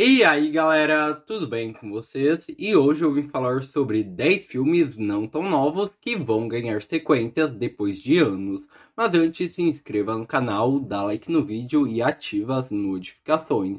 E aí galera, tudo bem com vocês? E hoje eu vim falar sobre 10 filmes não tão novos que vão ganhar sequências depois de anos. Mas antes, se inscreva no canal, dá like no vídeo e ativa as notificações.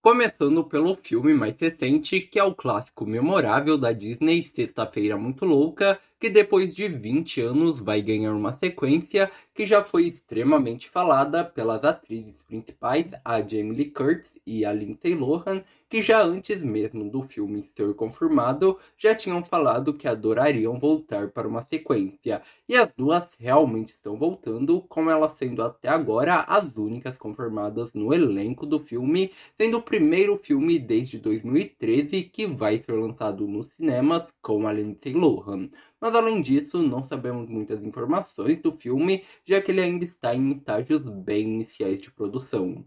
Começando pelo filme mais recente, que é o clássico memorável da Disney, Sexta-feira Muito Louca, que depois de 20 anos vai ganhar uma sequência que já foi extremamente falada pelas atrizes principais, a Jamie Lee Curtis e a Lindsay Lohan, que já antes mesmo do filme ser confirmado, já tinham falado que adorariam voltar para uma sequência, e as duas realmente estão voltando, com elas sendo até agora as únicas confirmadas no elenco do filme, sendo o primeiro filme desde 2013 que vai ser lançado nos cinemas com a Lindsay Lohan. Mas além disso, não sabemos muitas informações do filme, já que ele ainda está em estágios bem iniciais de produção.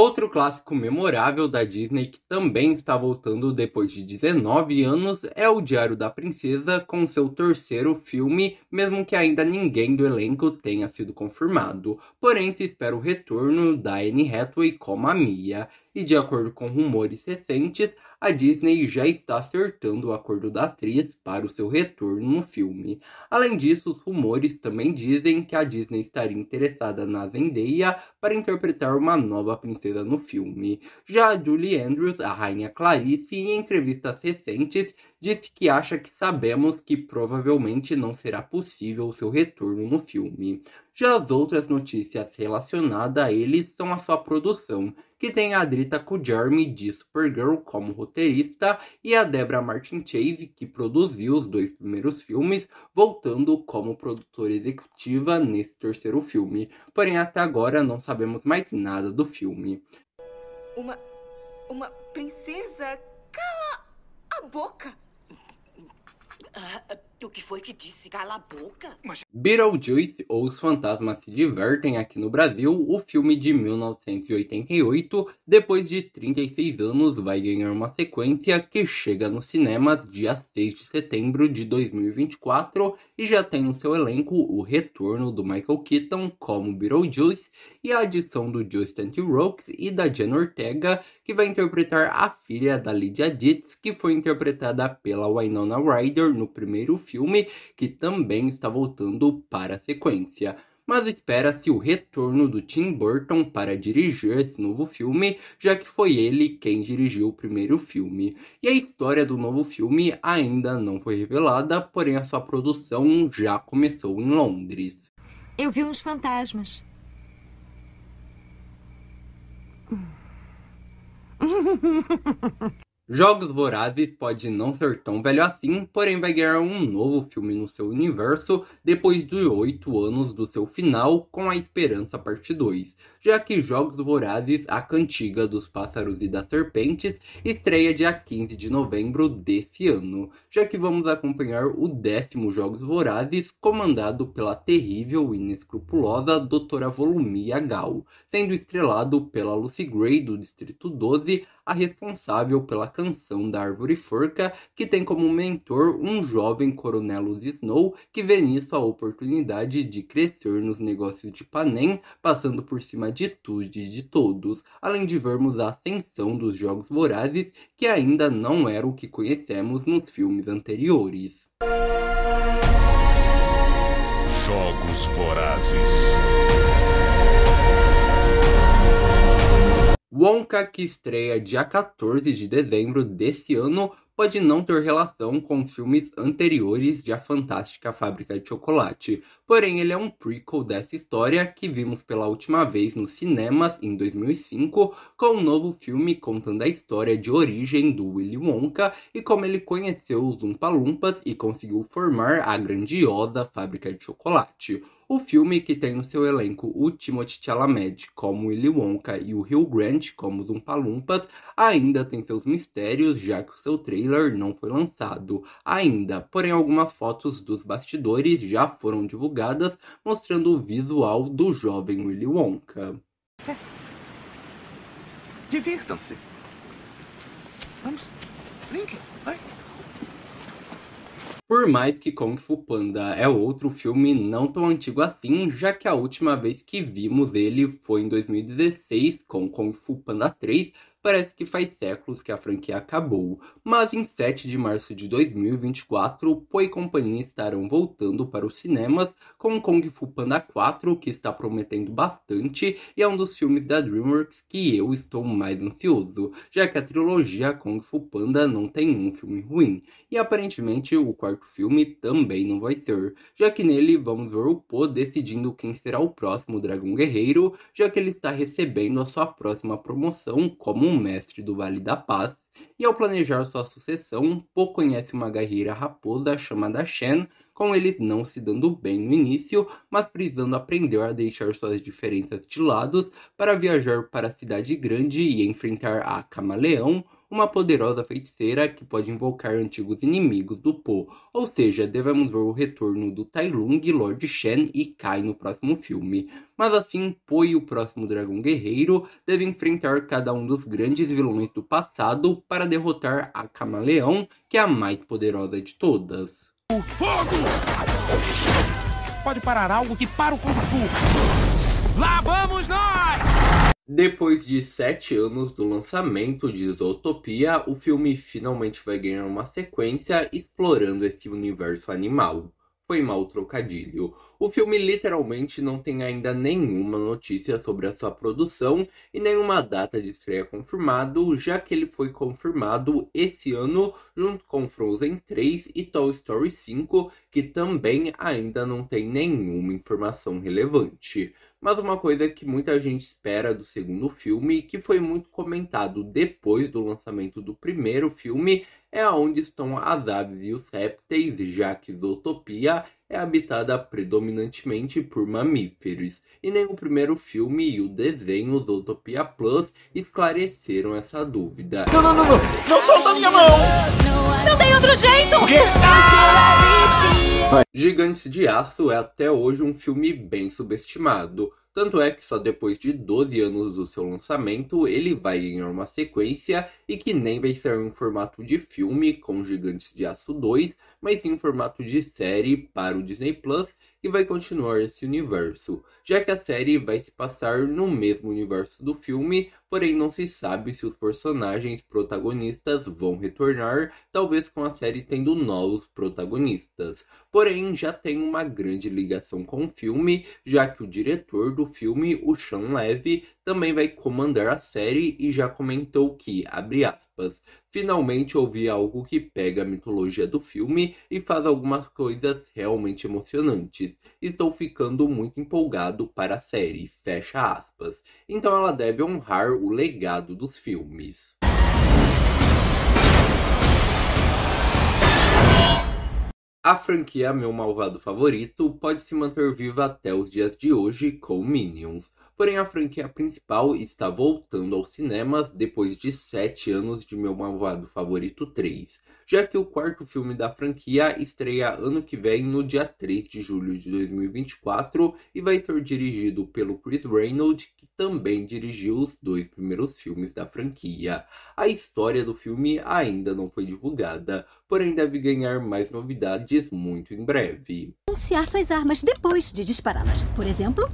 Outro clássico memorável da Disney que também está voltando depois de 19 anos é O Diário da Princesa, com seu terceiro filme, mesmo que ainda ninguém do elenco tenha sido confirmado. Porém, se espera o retorno da Anne Hathaway como a Mia. E de acordo com rumores recentes, a Disney já está acertando o acordo da atriz para o seu retorno no filme. Além disso, os rumores também dizem que a Disney estaria interessada na Zendaya para interpretar uma nova princesa no filme. Já a Julie Andrews, a rainha Clarice, em entrevistas recentes, disse que acha que sabemos que provavelmente não será possível o seu retorno no filme. Já as outras notícias relacionadas a ele são a sua produção, que tem a Drita Kujarmi de Supergirl como roteirista e a Debra Martin Chase, que produziu os dois primeiros filmes, voltando como produtora executiva nesse terceiro filme. Porém, até agora não sabemos mais nada do filme. Uma. uma princesa? Cala a boca! Ah, o que foi que disse? Cala a boca! Mas... Beetlejuice ou Os Fantasmas Se Divertem aqui no Brasil, o filme de 1988, depois de 36 anos, vai ganhar uma sequência que chega nos cinemas dia 6 de setembro de 2024 e já tem no seu elenco o retorno do Michael Keaton como Beetlejuice e a adição do Justin T. Rooks e da Jen Ortega, que vai interpretar a filha da Lydia Ditz, que foi interpretada pela Winona Ryder no primeiro filme que também está voltando para a sequência. Mas espera-se o retorno do Tim Burton para dirigir esse novo filme, já que foi ele quem dirigiu o primeiro filme. E a história do novo filme ainda não foi revelada, porém a sua produção já começou em Londres. Eu vi uns fantasmas. Jogos Vorazes pode não ser tão velho assim, porém vai ganhar um novo filme no seu universo depois de oito anos do seu final com A Esperança Parte 2, já que Jogos Vorazes, A Cantiga dos Pássaros e das Serpentes estreia dia 15 de novembro desse ano, já que vamos acompanhar o décimo Jogos Vorazes comandado pela terrível e inescrupulosa Doutora Volumia Gal, sendo estrelado pela Lucy Gray do Distrito 12, a responsável pela canção da Árvore Forca, que tem como mentor um jovem coronel Snow que vê nisso a oportunidade de crescer nos negócios de Panem, passando por cima de tudo e de todos, além de vermos a ascensão dos jogos vorazes, que ainda não era o que conhecemos nos filmes anteriores. Jogos Vorazes. Wonka, que estreia dia 14 de dezembro desse ano, pode não ter relação com filmes anteriores de A Fantástica Fábrica de Chocolate, porém ele é um prequel dessa história que vimos pela última vez nos cinemas em 2005, com um novo filme contando a história de origem do Willy Wonka e como ele conheceu os Umpa Lumpas e conseguiu formar a grandiosa fábrica de chocolate. O filme, que tem no seu elenco o Timothy Chalamet como Willy Wonka e o Hugh Grant como Zumpa Lumpas, ainda tem seus mistérios, já que o seu trailer não foi lançado ainda. Porém, algumas fotos dos bastidores já foram divulgadas divulgadas mostrando o visual do jovem Willy Wonka. É. Divirtam-se. Vamos, vai. Por mais que Kung Fu Panda é outro filme não tão antigo assim, já que a última vez que vimos ele foi em 2016 com Kung Fu Panda 3, Parece que faz séculos que a franquia acabou, mas em 7 de março de 2024, Poe e companhia estarão voltando para os cinemas com Kung Fu Panda 4, que está prometendo bastante e é um dos filmes da DreamWorks que eu estou mais ansioso, já que a trilogia Kung Fu Panda não tem um filme ruim, e aparentemente o quarto filme também não vai ser, já que nele vamos ver o Po decidindo quem será o próximo Dragão Guerreiro, já que ele está recebendo a sua próxima promoção como um mestre do Vale da Paz, e ao planejar sua sucessão, Po conhece uma guerreira raposa chamada Shen, com eles não se dando bem no início, mas precisando aprender a deixar suas diferenças de lado para viajar para a cidade grande e enfrentar a Camaleão, uma poderosa feiticeira que pode invocar antigos inimigos do Po. Ou seja, devemos ver o retorno do Tai Lung, Lord Shen e Kai no próximo filme. Mas assim, Po e o próximo dragão guerreiro devem enfrentar cada um dos grandes vilões do passado para derrotar a Camaleão, que é a mais poderosa de todas. Fogo! Pode parar algo que para o Kung Fu. Lá vamos nós! Depois de sete anos do lançamento de Zootopia, o filme finalmente vai ganhar uma sequência explorando esse universo animal foi mal trocadilho. O filme literalmente não tem ainda nenhuma notícia sobre a sua produção e nenhuma data de estreia confirmado, já que ele foi confirmado esse ano junto com Frozen 3 e Toy Story 5, que também ainda não tem nenhuma informação relevante. Mas uma coisa que muita gente espera do segundo filme e que foi muito comentado depois do lançamento do primeiro filme é onde estão as aves e os répteis, já que Zootopia é habitada predominantemente por mamíferos, e nem o primeiro filme e o desenho *Utopia Plus esclareceram essa dúvida. Não, não, não, não! Não solta minha mão! Não tem outro jeito! O quê? Ah! Gigantes de Aço é até hoje um filme bem subestimado, tanto é que só depois de 12 anos do seu lançamento ele vai ganhar uma sequência e que nem vai ser em formato de filme com Gigantes de Aço 2, mas sim em formato de série para o Disney Plus que vai continuar esse universo, já que a série vai se passar no mesmo universo do filme, porém não se sabe se os personagens protagonistas vão retornar, talvez com a série tendo novos protagonistas. Porém, já tem uma grande ligação com o filme, já que o diretor do filme, o Sean Levy, também vai comandar a série e já comentou que, abre aspas, finalmente ouvi algo que pega a mitologia do filme e faz algumas coisas realmente emocionantes. Estou ficando muito empolgado para a série, fecha aspas. Então ela deve honrar o legado dos filmes. A franquia Meu Malvado Favorito pode se manter viva até os dias de hoje com Minions. Porém, a franquia principal está voltando aos cinemas depois de 7 anos de Meu Malvado Favorito 3, já que o quarto filme da franquia estreia ano que vem, no dia 3 de julho de 2024, e vai ser dirigido pelo Chris Reynolds, que também dirigiu os dois primeiros filmes da franquia. A história do filme ainda não foi divulgada, porém deve ganhar mais novidades muito em breve. Anunciar suas armas depois de dispará-las, por exemplo,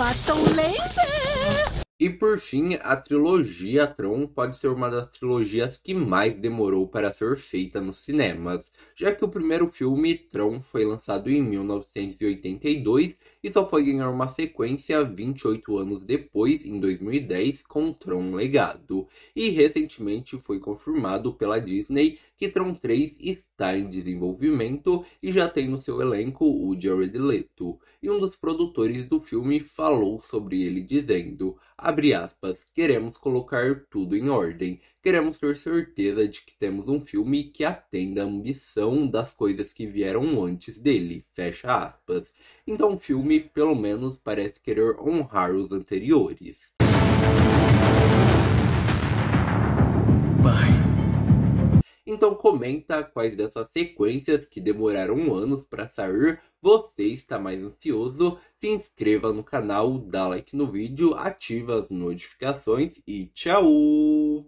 Laser! E por fim, a trilogia Tron pode ser uma das trilogias que mais demorou para ser feita nos cinemas, já que o primeiro filme, Tron, foi lançado em 1982 e só foi ganhar uma sequência 28 anos depois, em 2010, com Tron Legado. E recentemente foi confirmado pela Disney que Tron 3 está em desenvolvimento e já tem no seu elenco o Jared Leto e um dos produtores do filme falou sobre ele dizendo, aspas, queremos colocar tudo em ordem, queremos ter certeza de que temos um filme que atenda a ambição das coisas que vieram antes dele, fecha aspas. Então o filme, pelo menos, parece querer honrar os anteriores. Bye. Então comenta quais dessas sequências que demoraram anos para sair você está mais ansioso. Se inscreva no canal, dá like no vídeo, ativa as notificações e tchau!